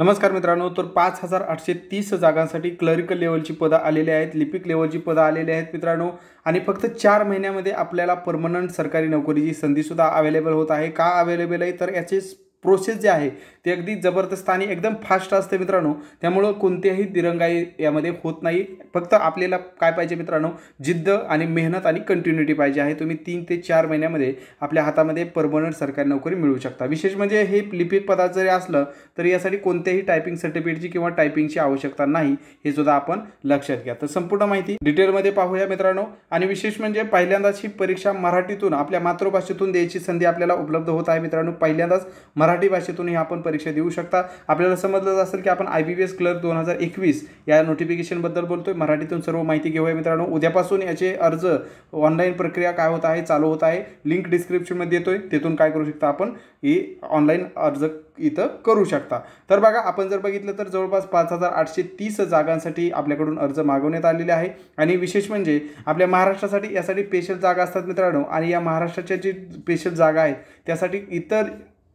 नमस्कार मित्रांनो तर पाच हजार आठशे तीस जागांसाठी क्लरिकल लेवलची पदं आलेली आहेत लिपिक लेवलची पदं आलेली आहेत मित्रांनो आणि फक्त चार महिन्यामध्ये आपल्याला परमनंट सरकारी नोकरीची संधीसुद्धा अवेलेबल होत आहे का अवेलेबल आहे तर याचे प्रोसेस जे आहे ते अगदी जबरदस्त आणि एकदम फास्ट असते मित्रांनो त्यामुळं कोणत्याही दिरंगाई यामध्ये होत नाही फक्त आपल्याला काय पाहिजे मित्रांनो जिद्द आणि मेहनत आणि कंटिन्युटी पाहिजे आहे तुम्ही तीन ते चार महिन्यामध्ये आपल्या हातामध्ये परमनंट सरकारी नोकरी मिळू शकता विशेष म्हणजे हे लिपिक पदा जरी असलं तरी यासाठी कोणत्याही टायपिंग सर्टिफिकेटची किंवा टायपिंगची आवश्यकता नाही हे सुद्धा आपण लक्षात घ्या तर संपूर्ण माहिती डिटेलमध्ये पाहूया मित्रांनो आणि विशेष म्हणजे पहिल्यांदाच ही परीक्षा मराठीतून आपल्या मातृभाषेतून द्यायची संधी आपल्याला उपलब्ध होत आहे मित्रांनो पहिल्यांदाच मराठी भाषेतून भाषेतूनही आपण परीक्षा देऊ शकता आपल्याला समजलं असेल की आपण I B P S clerk दोन हजार एकवीस या नोटिफिकेशनबद्दल बोलतोय मराठीतून सर्व माहिती घेऊया मित्रांनो उद्यापासून याचे अर्ज ऑनलाईन प्रक्रिया काय होत आहे चालू होत आहे लिंक डिस्क्रिप्शनमध्ये आहे तिथून काय करू शकता आपण ही ऑनलाईन अर्ज इथं करू शकता तर बघा आपण जर बघितलं तर जवळपास पाच हजार आठशे तीस जागांसाठी आपल्याकडून अर्ज मागवण्यात आलेले आहे आणि विशेष म्हणजे आपल्या महाराष्ट्रासाठी यासाठी स्पेशल जागा असतात मित्रांनो आणि या महाराष्ट्राच्या जी स्पेशल जागा आहेत त्यासाठी इतर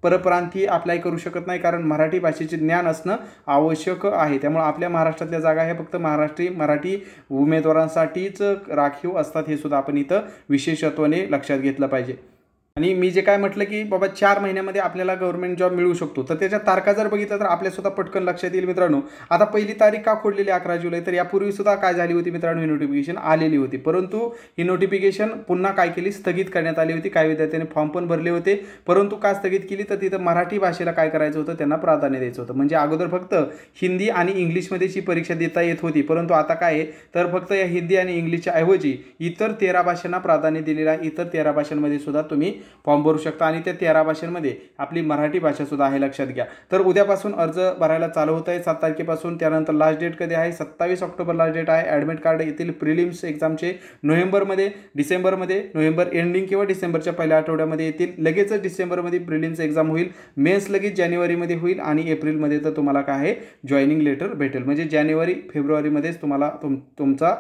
परप्रांतीय अप्लाय करू शकत नाही कारण मराठी भाषेचे ज्ञान असणं आवश्यक आहे त्यामुळे आपल्या महाराष्ट्रातल्या जागा ह्या फक्त महाराष्ट्री मराठी उमेदवारांसाठीच राखीव असतात हे सुद्धा आपण इथं विशेषत्वाने लक्षात घेतलं पाहिजे आणि मी जे काय म्हटलं की बाबा चार महिन्यामध्ये आपल्याला गव्हर्नमेंट जॉब मिळू शकतो तर त्याच्या तारखा जर बघितलं तर आपल्या सुद्धा पटकन लक्षात येईल मित्रांनो आता पहिली तारीख का खोडलेली अकरा जुलै तर यापूर्वी सुद्धा काय झाली होती मित्रांनो ही नोटिफिकेशन आलेली होती परंतु ही नोटिफिकेशन पुन्हा काय केली स्थगित करण्यात आली होती काही विद्यार्थ्यांनी फॉर्म पण भरले होते परंतु का स्थगित केली तर तिथं मराठी भाषेला काय करायचं होतं त्यांना प्राधान्य द्यायचं होतं म्हणजे अगोदर फक्त हिंदी आणि इंग्लिशमध्येची परीक्षा देता येत होती परंतु आता काय आहे तर फक्त या हिंदी आणि इंग्लिशच्या ऐवजी इतर तेरा भाषांना प्राधान्य दिलेला इतर तेरा भाषांमध्ये सुद्धा तुम्ही फॉर्म भरू शकता आणि त्या तेरा भाषांमध्ये आपली मराठी भाषासुद्धा आहे लक्षात घ्या तर उद्यापासून अर्ज भरायला चालू होत आहे सात तारखेपासून त्यानंतर लास्ट डेट कधी आहे सत्तावीस ऑक्टोबर लास्ट डेट आहे ॲडमिट कार्ड येथील प्रिलिम्स एक्झामचे नोव्हेंबरमध्ये डिसेंबरमध्ये नोव्हेंबर एंडिंग किंवा डिसेंबरच्या पहिल्या आठवड्यामध्ये येतील लगेचच डिसेंबरमध्ये प्रिलिम्स एक्झाम होईल मेन्स लगेच जानेवारीमध्ये होईल आणि एप्रिलमध्ये तर तुम्हाला काय आहे जॉईनिंग लेटर भेटेल म्हणजे जानेवारी फेब्रुवारीमध्येच तुम्हाला तुम तुमचा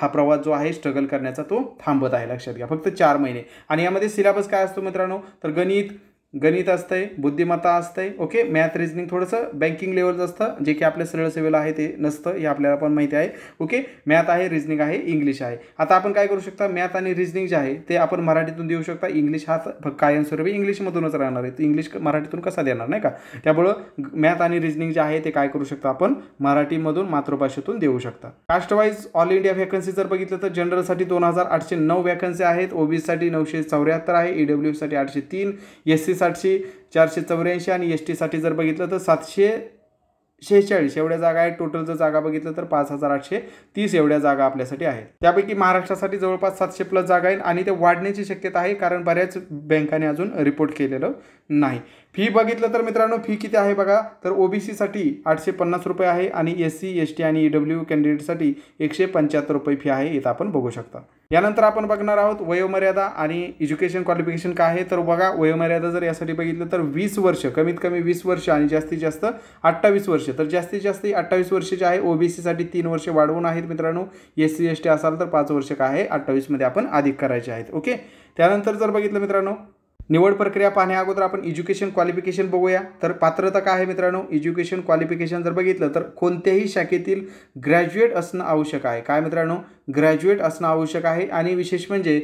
हा प्रवास जो आहे स्ट्रगल करण्याचा तो थांबत आहे लक्षात घ्या फक्त चार महिने आणि यामध्ये सिलेबस काय असतो मित्रांनो तर गणित गणित आहे बुद्धिमत्ता आहे ओके मॅथ रिजनिंग थोडंसं बँकिंग लेवलचं असतं जे की आपल्या सरळ सेवेला आहे ते नसतं हे आपल्याला पण माहिती आहे ओके मॅथ आहे रिजनिंग आहे इंग्लिश आहे आता आपण काय करू शकता मॅथ आणि रिजनिंग जे आहे ते आपण मराठीतून देऊ शकता इंग्लिश हा कायमस्वरूपी इंग्लिशमधूनच राहणार आहे तर इंग्लिश मराठीतून कसा देणार नाही का त्यामुळं मॅथ आणि रिजनिंग जे आहे ते काय करू शकता आपण मराठीमधून मातृभाषेतून देऊ शकता कास्टवाईज ऑल इंडिया व्हॅकन्सी जर बघितलं तर जनरलसाठी दोन हजार आठशे नऊ व्हॅकन्सी आहेत ओबीसीसाठी नऊशे चौऱ्याहत्तर आहे ईडब्ल्यूसाठी e आठशे तीन एस सी साठशे चारशे चौऱ्याऐंशी आणि एस टीसाठी जर बघितलं तर सातशे शेहेचाळीस एवढ्या जागा आहेत टोटल जर जागा बघितलं तर पाच हजार आठशे तीस एवढ्या जागा आपल्यासाठी आहेत त्यापैकी महाराष्ट्रासाठी जवळपास सातशे प्लस जागा आहेत आणि ते वाढण्याची शक्यता आहे कारण बऱ्याच बँकाने अजून रिपोर्ट केलेलं नाही फी बघितलं तर मित्रांनो फी किती आहे बघा तर ओबीसीसाठी आठशे पन्नास रुपये आहे आणि एस सी एस टी आणि ईडब्ल्यू e कॅन्डिडेटसाठी एकशे पंच्याहत्तर रुपये फी आहे इथं आपण बघू शकता यानंतर आपण बघणार आहोत वयोमर्यादा आणि एज्युकेशन क्वालिफिकेशन काय आहे तर बघा वयोमर्यादा जर यासाठी बघितलं तर वीस वर्ष कमीत कमी वीस वर्ष आणि जास्तीत जास्त अठ्ठावीस वर्ष तर जास्तीत जास्त अठ्ठावीस जे आहे ओबीसीसाठी तीन वर्ष वाढवून आहेत मित्रांनो एस सी एस टी असाल तर पाच वर्ष काय आहे अठ्ठावीसमध्ये आपण अधिक करायचे आहेत ओके त्यानंतर जर बघितलं मित्रांनो निवड प्रक्रिया पाहण्या अगोदर आपण एज्युकेशन क्वालिफिकेशन बघूया तर पात्रता काय आहे मित्रांनो एज्युकेशन क्वालिफिकेशन जर बघितलं तर कोणत्याही शाखेतील ग्रॅज्युएट असणं आवश्यक आहे काय मित्रांनो ग्रॅज्युएट असणं आवश्यक आहे आणि विशेष म्हणजे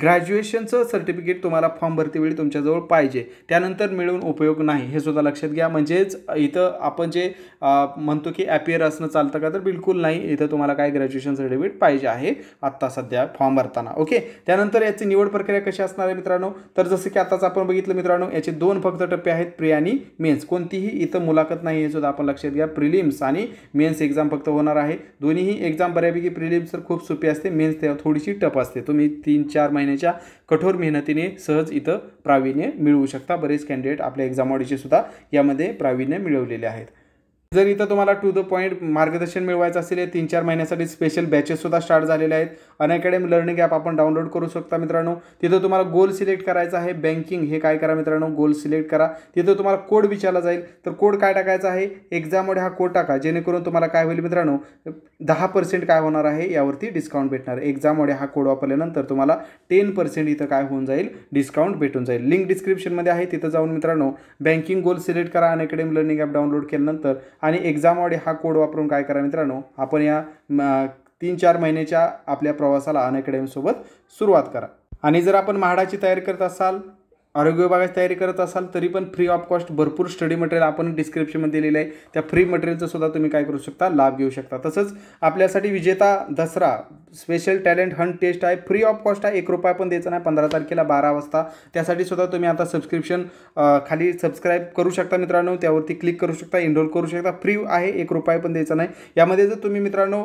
ग्रॅज्युएशनचं सर्टिफिकेट तुम्हाला फॉर्म वेळी तुमच्याजवळ पाहिजे त्यानंतर मिळून उपयोग नाही हे सुद्धा लक्षात घ्या म्हणजेच इथं आपण जे म्हणतो की ॲपियर असणं चालतं का तर बिलकुल नाही इथं तुम्हाला काय ग्रॅज्युएशन सर्टिफिकेट पाहिजे आहे आत्ता सध्या फॉर्म भरताना ओके त्यानंतर याची निवड प्रक्रिया कशी असणार आहे मित्रांनो तर जसं की आताच आपण बघितलं मित्रांनो याचे दोन फक्त टप्पे आहेत प्री आणि मेन्स कोणतीही इथं मुलाखत नाही हे सुद्धा आपण लक्षात घ्या प्रिलिम्स आणि मेन्स एक्झाम फक्त होणार आहे दोन्हीही एक्झाम बऱ्यापैकी प्रिलिम्स तर खूप सोपी असते मेन्स थोडीशी टप असते तुम्ही तीन चार महिन्याच्या कठोर मेहनतीने सहज इथं प्रावीण्य मिळवू शकता बरेच कॅन्डिडेट आपल्या एक्झाम सुद्धा यामध्ये प्रावीण्य मिळवलेले आहेत जर इथं तुम्हाला टू द पॉईंट मार्गदर्शन मिळवायचं असेल तीन चार महिन्यासाठी स्पेशल बॅचेससुद्धा स्टार्ट झालेले आहेत अनअकॅडमी लर्निंग ॲप आपण डाउनलोड करू शकता मित्रांनो तिथं तुम्हाला गोल सिलेक्ट करायचा आहे बँकिंग हे काय करा मित्रांनो गोल सिलेक्ट करा तिथं तुम्हाला कोड विचारला जाईल तर कोड काय टाकायचा आहे एक्झाममध्ये हा कोड टाका जेणेकरून तुम्हाला काय होईल मित्रांनो दहा पर्सेंट काय होणार आहे यावरती डिस्काउंट भेटणार एक्झाममध्ये हा कोड वापरल्यानंतर तुम्हाला टेन पर्सेंट इथं काय होऊन जाईल डिस्काउंट भेटून जाईल लिंक डिस्क्रिप्शनमध्ये आहे तिथं जाऊन मित्रांनो बँकिंग गोल सिलेक्ट करा अनअकॅडमी लर्निंग ॲप डाउनलोड केल्यानंतर आणि एक्झामवाडी हा कोड वापरून काय करा मित्रांनो आपण या तीन चार महिन्याच्या आपल्या प्रवासाला अनअकॅडमीसोबत सुरुवात करा आणि जर आपण म्हाडाची तयारी करत असाल आरोग्य विभागाची तयारी करत असाल तरी पण फ्री ऑफ कॉस्ट भरपूर स्टडी मटेरियल आपण डिस्क्रिप्शनमध्ये दिलेलं आहे त्या फ्री मटेरियलचा सुद्धा तुम्ही काय करू शकता लाभ घेऊ शकता तसंच आपल्यासाठी विजेता Dasara special talent hunt test आहे फ्री ऑफ कॉस्ट आहे एक रुपया पण द्यायचा नाही पंधरा तारखेला बारा वाजता त्यासाठी सुद्धा तुम्ही आता सबस्क्रिप्शन खाली सबस्क्राईब करू शकता मित्रांनो त्यावरती क्लिक करू शकता एनरोल करू शकता फ्री आहे एक रुपया पण द्यायचा नाही यामध्ये जर तुम्ही मित्रांनो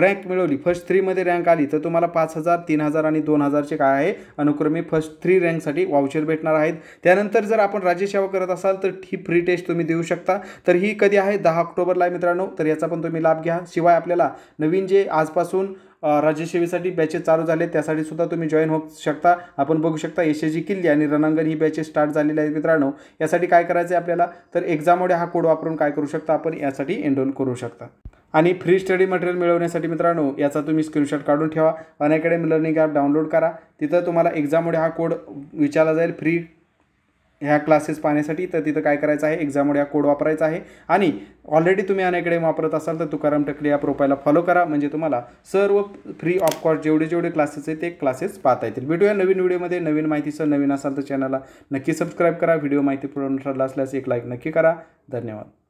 रँक मिळवली फर्स्ट थ्रीमध्ये रँक आली तर तुम्हाला पाच हजार तीन हजार आणि दोन हजारचे काय आहे अनुक्रमे फर्स्ट थ्री रँकसाठी वाउचर भेटणार आहेत त्यानंतर जर आपण राज्यसेवा करत असाल तर ही फ्री टेस्ट तुम्ही देऊ शकता तर ही कधी आहे दहा ऑक्टोबरला आहे मित्रांनो तर याचा पण तुम्ही लाभ घ्या शिवाय आपल्याला नवीन जे आजपासून राज्यसेवेसाठी बॅचेस चालू झाले त्यासाठी सुद्धा तुम्ही जॉईन होऊ शकता आपण बघू शकता यशेची किल्ली आणि रणांगण ही बॅचेस स्टार्ट झालेली आहेत मित्रांनो यासाठी काय करायचं आहे आपल्याला तर एक्झामोडे हा कोड वापरून काय करू शकता आपण यासाठी एनरोल करू शकता आणि फ्री स्टडी मटेरियल मिळवण्यासाठी मित्रांनो याचा तुम्ही स्क्रीनशॉट काढून ठेवा अनेकडे लर्निंग ॲप डाउनलोड करा तिथं तुम्हाला एक्झाममुळे हा कोड विचारला जाईल फ्री ह्या क्लासेस पाहण्यासाठी तर तिथं काय करायचं आहे एक्झामवर या कोड वापरायचा आहे आणि ऑलरेडी तुम्ही अनेकडे वापरत असाल तर तुकाराम टकले या प्रोफाईलला फॉलो करा म्हणजे तुम्हाला सर्व फ्री ऑफ कॉस्ट जेवढे जेवढे क्लासेस आहेत ते क्लासेस पाहता येतील या नवीन व्हिडिओमध्ये नवीन माहितीसह नवीन असाल तर चॅनलला नक्की सबस्क्राईब करा व्हिडिओ माहिती पूर्ण ठरला असल्यास एक लाईक नक्की करा धन्यवाद